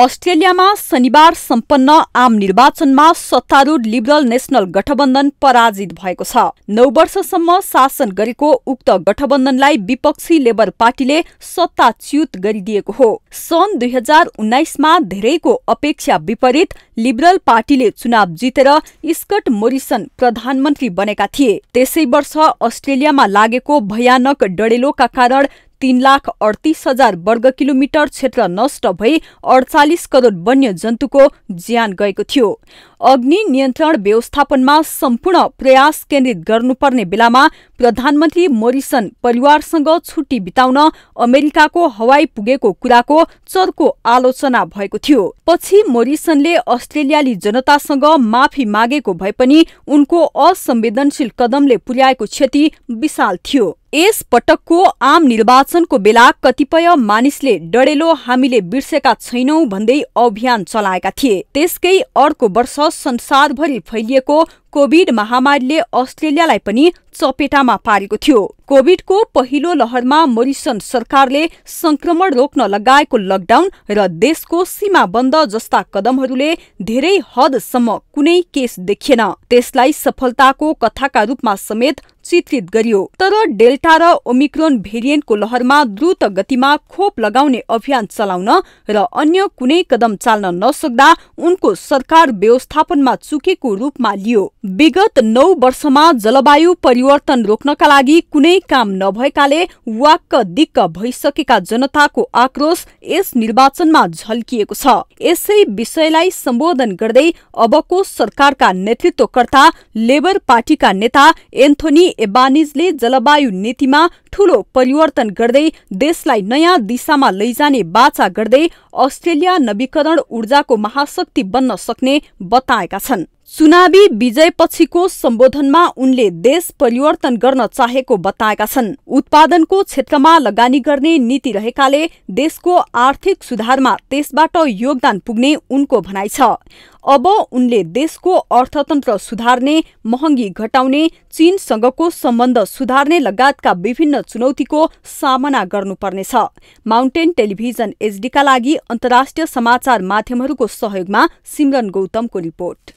अस्ट्रेलियामा शनिबार सम्पन्न आम निर्वाचनमा सत्तारूढ लिबरल नेशनल गठबन्धन पराजित भएको छ नौ वर्षसम्म शासन गरेको उक्त गठबन्धनलाई विपक्षी लेबर पार्टीले सत्ताच्युत गरिदिएको हो सन् दुई हजार उन्नाइसमा धेरैको अपेक्षा विपरीत लिबरल पार्टीले चुनाव जितेर स्कट मोरिसन प्रधानमन्त्री बनेका थिए त्यसै वर्ष अस्ट्रेलियामा लागेको भयानक डडेलोका कारण तीन लाख अडतिस हजार वर्ग किलोमिटर क्षेत्र नष्ट भई अडचालिस करोड जन्तुको ज्यान गएको थियो अग्नि नियन्त्रण व्यवस्थापनमा सम्पूर्ण प्रयास केन्द्रित गर्नुपर्ने बेलामा प्रधानमन्त्री मोरिसन परिवारसँग छुट्टी बिताउन अमेरिकाको हवाई पुगेको कुराको चर्को आलोचना भएको थियो पछि मोरिसनले अस्ट्रेलियाली जनतासँग माफी मागेको भए पनि उनको असंवेदनशील कदमले पुर्याएको क्षति विशाल थियो यस पटकको आम निर्वाचनको बेला कतिपय मानिसले डडेलो हामीले बिर्सेका छैनौं भन्दै अभियान चलाएका थिए त्यसकै अर्को वर्ष संसारभरि फैलिएको कोविड महामारीले अस्ट्रेलियालाई पनि चपेटामा पारेको थियो कोविडको पहिलो लहरमा मोरिसन सरकारले संक्रमण रोक्न लगाएको लकडाउन र देशको सीमा बन्द जस्ता कदमहरूले धेरै हदसम्म कुनै केस देखिएन त्यसलाई सफलताको कथाका रूपमा समेत चित्रित गरियो तर डेल्टा र ओमिक्रोन भेरिएन्टको लहरमा द्रुत गतिमा खोप लगाउने अभियान चलाउन र अन्य कुनै कदम चाल्न नसक्दा उनको सरकार व्यवस्थापनमा चुकेको रूपमा लियो विगत नौ वर्षमा जलवायु परिवर्तन रोक्नका लागि कुनै काम नभएकाले वाक्क दिक्क भइसकेका जनताको आक्रोश यस निर्वाचनमा झल्किएको छ यसै विषयलाई सम्बोधन गर्दै अबको सरकारका नेतृत्वकर्ता लेबर पार्टीका नेता एन्थोनी एबानिजले जलवायु नीतिमा ठूलो परिवर्तन गर्दै देशलाई नयाँ दिशामा लैजाने बाचा गर्दै अस्ट्रेलिया नवीकरण ऊर्जाको महाशक्ति बन्न सक्ने बताएका छन् चुनावी विजयपछिको सम्बोधनमा उनले देश परिवर्तन गर्न चाहेको बताएका छन् उत्पादनको क्षेत्रमा लगानी गर्ने नीति रहेकाले देशको आर्थिक सुधारमा त्यसबाट योगदान पुग्ने उनको भनाइ छ अब उनले देशको अर्थतन्त्र सुधार्ने महँगी घटाउने चीनसँगको सम्बन्ध सुधार्ने लगायतका विभिन्न चुनौतीको सामना गर्नुपर्नेछ माउन्टेन टेलिभिजन एचडीका लागि अन्तर्राष्ट्रिय समाचार माध्यमहरूको सहयोगमा सिमरन गौतमको रिपोर्ट